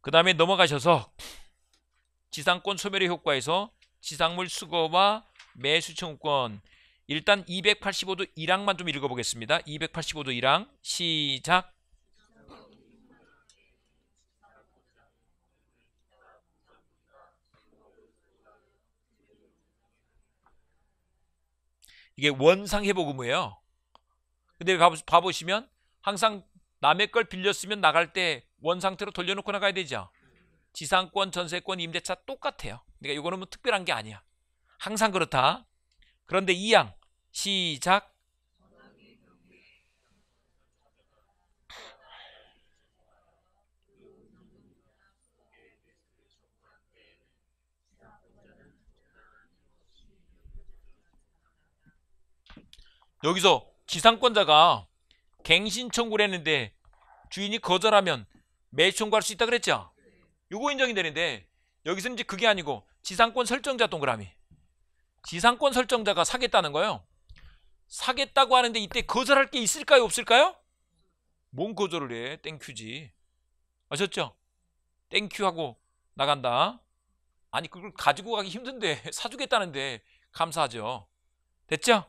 그 다음에 넘어가셔서 지상권 소멸의 효과에서 지상물 수거와 매수 청구권 일단 285도 1항만 좀 읽어보겠습니다. 285도 1항 시작 이게 원상회복음이예요 근데 봐보, 시면 항상 남의 걸 빌렸으면 나갈 때 원상태로 돌려놓고 나가야 되죠. 지상권, 전세권, 임대차 똑같아요. 그러니까 이거는 뭐 특별한 게 아니야. 항상 그렇다. 그런데 이 양 시작 여기서 지상권자가 갱신 청구를 했는데 주인이 거절하면 매수 청구할 수 있다 그랬죠? 요거 인정이 되는데 여기서 이제 그게 아니고 지상권 설정자 동그라미 지상권 설정자가 사겠다는 거예요 사겠다고 하는데 이때 거절할 게 있을까요 없을까요? 뭔 거절을 해 땡큐지 아셨죠? 땡큐하고 나간다 아니 그걸 가지고 가기 힘든데 사주겠다는데 감사하죠 됐죠?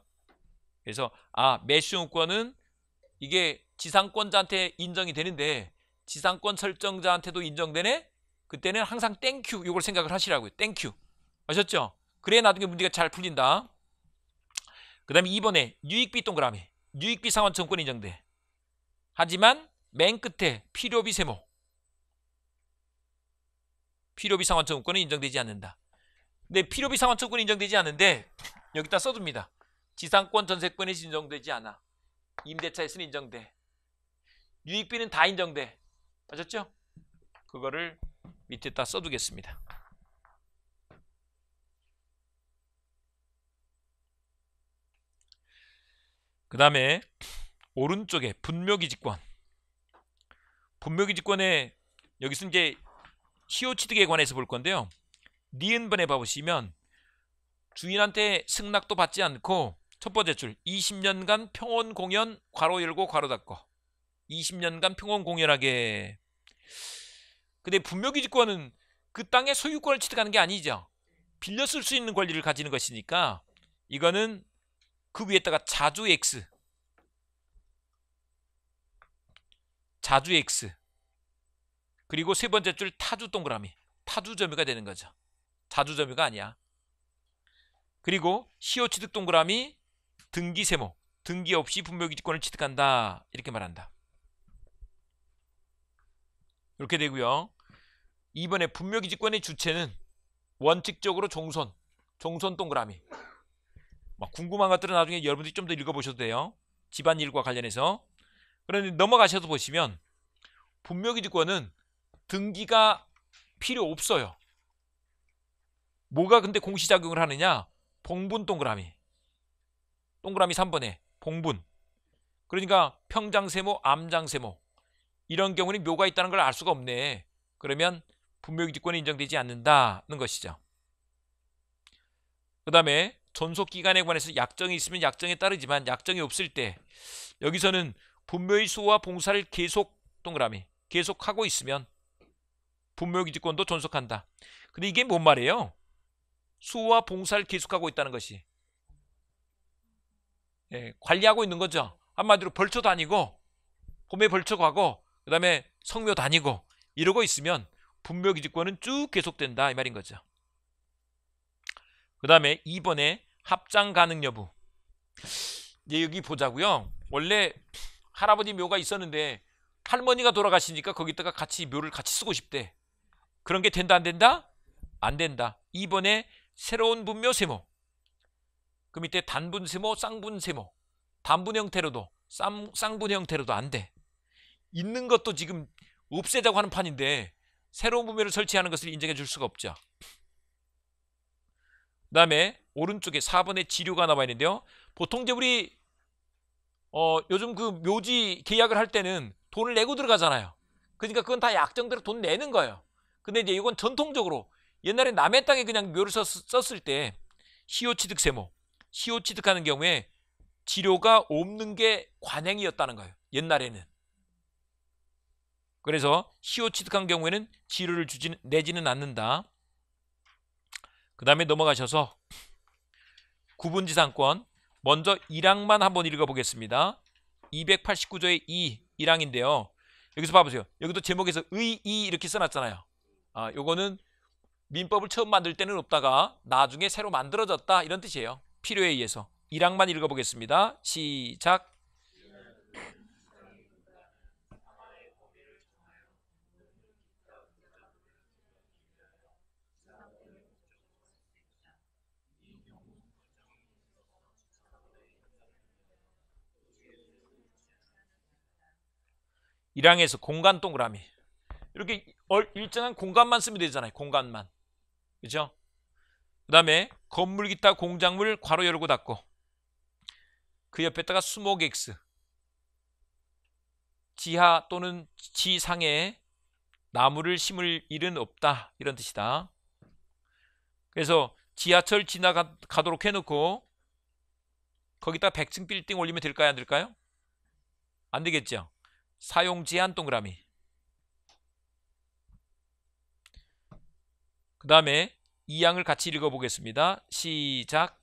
그래서 아 메시움권은 이게 지상권자한테 인정이 되는데 지상권 설정자한테도 인정되네? 그때는 항상 땡큐 이걸 생각을 하시라고요. 땡큐. 아셨죠? 그래야 나중에 문제가 잘 풀린다. 그 다음에 2번에 유익비 동그라미. 유익비 상환 정권 인정돼. 하지만 맨 끝에 필요비 세모. 필요비 상환 정권은 인정되지 않는다. 근데 필요비 상환 정권이 인정되지 않는데 여기다 써둡니다. 지상권 전세권이 인정되지 않아. 임대차에서는 인정돼. 유익비는 다 인정돼. 맞았죠? 그거를 밑에다 써두겠습니다. 그 다음에 오른쪽에 분묘기지권 분묘기지권에 여기서 이제 시효취득에 관해서 볼 건데요. 니은번에 봐보시면 주인한테 승낙도 받지 않고 첫 번째 줄 20년간 평온 공연 괄호 열고 괄호 닫고 20년간 평온 공연하게 근데 분묘기지권은 그 땅의 소유권을 취득하는 게 아니죠 빌려 쓸 수 있는 권리를 가지는 것이니까 이거는 그 위에다가 자주 X 자주 X 그리고 세 번째 줄 타주 동그라미 타주 점유가 되는 거죠 자주 점유가 아니야 그리고 시효 취득 동그라미 등기 세목, 등기 없이 분묘기지권을 취득한다. 이렇게 말한다. 이렇게 되고요. 이번에 분묘기지권의 주체는 원칙적으로 종손종손 동그라미. 막 궁금한 것들은 나중에 여러분들이 좀 더 읽어보셔도 돼요. 집안일과 관련해서. 그런데 넘어가셔서 보시면 분묘기지권은 등기가 필요 없어요. 뭐가 근데 공시작용을 하느냐? 봉분 동그라미. 동그라미 3번에 봉분 그러니까 평장세모 암장세모 이런 경우는 묘가 있다는 걸 알 수가 없네 그러면 분묘기지권이 인정되지 않는다는 것이죠 그 다음에 존속기간에 관해서 약정이 있으면 약정에 따르지만 약정이 없을 때 여기서는 분묘의 수호와 봉사를 계속 동그라미 계속하고 있으면 분묘기지권도 존속한다 근데 이게 뭔 말이에요 수호와 봉사를 계속하고 있다는 것이 예, 관리하고 있는 거죠. 한마디로 벌초 다니고 봄에 벌초 가고 그다음에 성묘 다니고 이러고 있으면 분묘기지권은 쭉 계속된다 이 말인 거죠. 그다음에 2번에 합장 가능 여부. 예, 여기 보자고요. 원래 할아버지 묘가 있었는데 할머니가 돌아가시니까 거기다가 같이 묘를 같이 쓰고 싶대. 그런 게 된다 안 된다? 안 된다. 2번에 새로운 분묘 세목 그 밑에 단분 세모, 쌍분 세모. 단분 형태로도 쌍, 쌍분 형태로도 안 돼. 있는 것도 지금 없애자고 하는 판인데 새로운 분모를 설치하는 것을 인정해 줄 수가 없죠. 그 다음에 오른쪽에 4번의 지류가 나와 있는데요. 보통 이제 우리 어, 요즘 그 묘지 계약을 할 때는 돈을 내고 들어가잖아요. 그러니까 그건 다 약정대로 돈 내는 거예요. 근데 이제 이건 전통적으로 옛날에 남의 땅에 그냥 묘를 썼, 썼을 때시오치득세모 시효 취득하는 경우에 치료가 없는 게 관행이었다는 거예요. 옛날에는. 그래서 시효 취득한 경우에는 치료를 주지는, 내지는 않는다. 그 다음에 넘어가셔서 구분지상권 먼저 1항만 한번 읽어보겠습니다. 289조의 2, 1항인데요. 여기서 봐보세요. 여기도 제목에서 의 이 이렇게 써놨잖아요. 아, 요거는 민법을 처음 만들 때는 없다가 나중에 새로 만들어졌다 이런 뜻이에요. 필요에 의해서 1항만 읽어보겠습니다. 시작 1항에서 공간 동그라미 이렇게 일정한 공간만 쓰면 되잖아요 공간만 그죠 그 다음에 건물 기타 공작물 괄호 열고 닫고 그 옆에다가 수목 x 지하 또는 지상에 나무를 심을 일은 없다 이런 뜻이다 그래서 지하철 지나가도록 해놓고 거기다 100층 빌딩 올리면 될까요 안 될까요? 안 되겠죠 사용 제한 동그라미 그 다음에 2항을 같이 읽어보겠습니다. 시작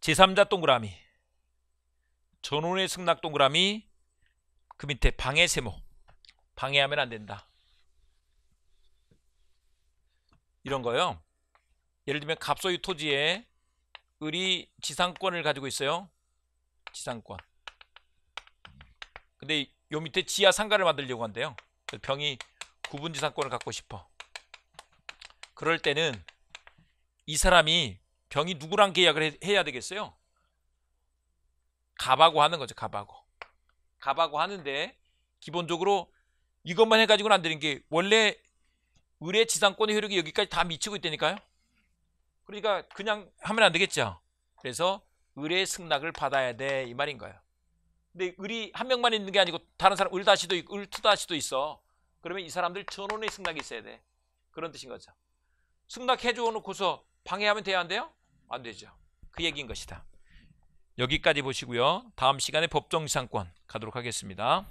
제3자 동그라미 전원의 승낙 동그라미 그 밑에 방해 세모 방해하면 안 된다 이런 거요 예를 들면 갑소유 토지에 을이 지상권을 가지고 있어요 지상권 근데 요 밑에 지하 상가를 만들려고 한대요 병이 구분지상권을 갖고 싶어 그럴 때는 이 사람이 병이 누구랑 계약을 해, 해야 되겠어요 가바고 하는 거죠. 가바고. 가바고 하는데 기본적으로 이것만 해가지고는 안 되는 게 원래 의뢰지상권의 효력이 여기까지 다 미치고 있다니까요. 그러니까 그냥 하면 안 되겠죠. 그래서 의뢰 승낙을 받아야 돼 이 말인 거예요. 근데 의리 한 명만 있는 게 아니고 다른 사람 을다시도 있고 을투다시도 있어. 그러면 이 사람들 전원의 승낙이 있어야 돼. 그런 뜻인 거죠. 승낙해줘 놓고서 방해하면 돼야 안 돼요? 안 되죠. 그 얘기인 것이다. 여기까지 보시고요. 다음 시간에 법정지상권 가도록 하겠습니다.